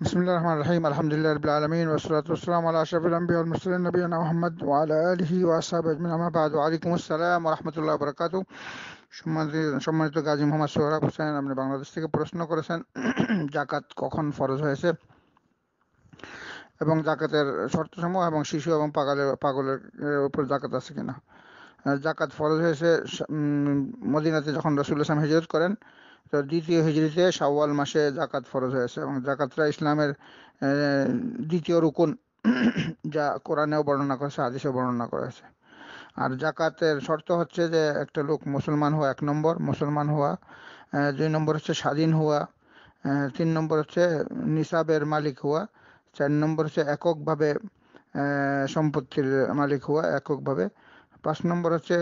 بسم الله الرحمن الرحيم الحمد لله رب العالمين والصلاة والسلام على أشرف الأنبياء والمرسلين نبينا محمد وعلى آله وأصحابه أجمعين أما بعد وعليكم السلام ورحمة الله وبركاته সম্মানিত গাজী মোহাম্মদ সোহরাব হোসেন আপনি বাংলাদেশ থেকে প্রশ্ন করেছেন জাকাত কখন ফরজ হয়েছে এবং জাকাতের শর্ত সমূহ এবং শিশু এবং পাগলের পাগলের উপর জাকাত আছে কিনা জাকাত ফরজ হয়েছে মদিনাতে যখন রসুল ইসলাম হিজরত করেন দ্বিতীয় হিজড়িতে শাওয়াল মাসে জাকাত ফরজ হয়েছে এবং জাকাতরা ইসলামের দ্বিতীয় রুকুন যা কোরআনেও বর্ণনা করেছে হাদিসেও বর্ণনা করেছে আর জাকাতের শর্ত হচ্ছে যে একটা লোক মুসলমান হওয়া এক নম্বর মুসলমান হওয়া দুই নম্বর হচ্ছে স্বাধীন হওয়া তিন নম্বর হচ্ছে নিসাবের মালিক হওয়া চার নম্বর হচ্ছে এককভাবে সম্পত্তির মালিক হওয়া এককভাবে পাঁচ নম্বর হচ্ছে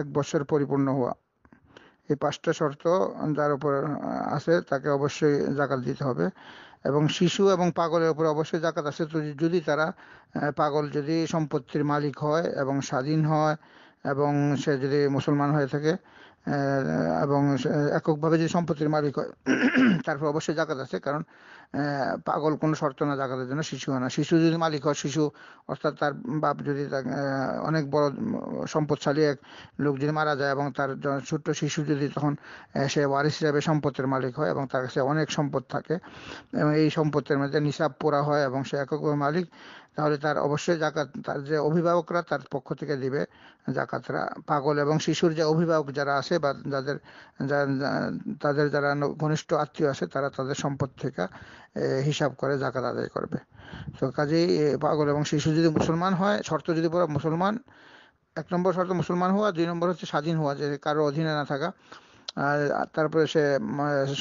এক বছর পরিপূর্ণ হওয়া এই পাঁচটা শর্ত যার উপর আছে তাকে অবশ্যই জাকাত দিতে হবে এবং শিশু এবং পাগলের উপর অবশ্যই জাকাত আছে যদি তারা পাগল যদি সম্পত্তির মালিক হয় এবং স্বাধীন হয় এবং সে যদি মুসলমান হয়ে থাকে এবং এককভাবে যদি সম্পত্তির মালিক হয় তারপর অবশ্যই জাকাত আছে কারণ পাগল কোনো শর্ত না জাকাতের জন্য শিশু হয় না শিশু যদি মালিক হয় শিশু অর্থাৎ তার বাপ যদি অনেক বড় সম্পদশালী এক লোক যদি মারা যায় এবং তার ছোট্ট শিশু যদি তখন সে ওয়ারিস হিসাবে সম্পত্তির মালিক হয় এবং তার কাছে অনেক সম্পদ থাকে এবং এই সম্পত্তির মধ্যে নিসাব পোড়া হয় এবং সে এককভাবে মালিক তাহলে তার অবশ্যই জাকাত তার যে অভিভাবকরা তার পক্ষ থেকে দিবে জাকাতরা পাগল এবং শিশুর যে অভিভাবক যারা আছে বা যাদের তাদের যারা ঘনিষ্ঠ আত্মীয় আছে তারা তাদের সম্পদ থেকে হিসাব করে জাকাত আদায় করবে তো কাজেই পাগল এবং শিশু যদি মুসলমান হয় শর্ত যদি পড়া মুসলমান এক নম্বর শর্ত মুসলমান হওয়া দুই নম্বর হচ্ছে স্বাধীন হওয়া যে কারো অধীনে না থাকা আর তারপরে সে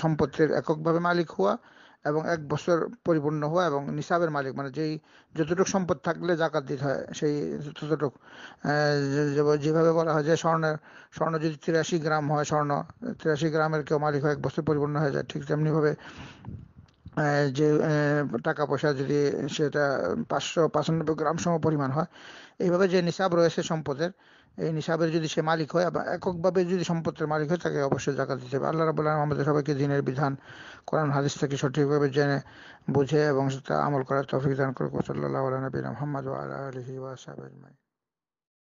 সম্পত্তির এককভাবে মালিক হওয়া এবং এক বছর পরিপূর্ণ হওয়া এবং নিসাবের মালিক মানে যেই যতটুকু সম্পদ থাকলে জাকাত দিতে হয় সেই ততটুক যেভাবে বলা হয় যে স্বর্ণের স্বর্ণ যদি তিরাশি গ্রাম হয় স্বর্ণ তিরাশি গ্রামের কেউ মালিক হয় এক বছর পরিপূর্ণ হয়ে যায় ঠিক তেমনিভাবে যে টাকা পয়সা যদি সেটা পাঁচশো পঁচানব্বই গ্রাম সম পরিমাণ হয় এইভাবে যে নিসাব রয়েছে সম্পদের এই নিসাবের যদি সে মালিক হয় বা এককভাবে যদি সম্পত্তির মালিক হয় তাকে অবশ্যই জাকাত দিতে হবে আল্লাহ রাবুল্লাহ আমাদের সবাইকে দিনের বিধান কোরআন হাদিস থেকে সঠিকভাবে জেনে বুঝে এবং সেটা আমল করার তফিক দান করে সাল্লাহ আলী নবীন মোহাম্মদ আলহি ওয়াসাবাই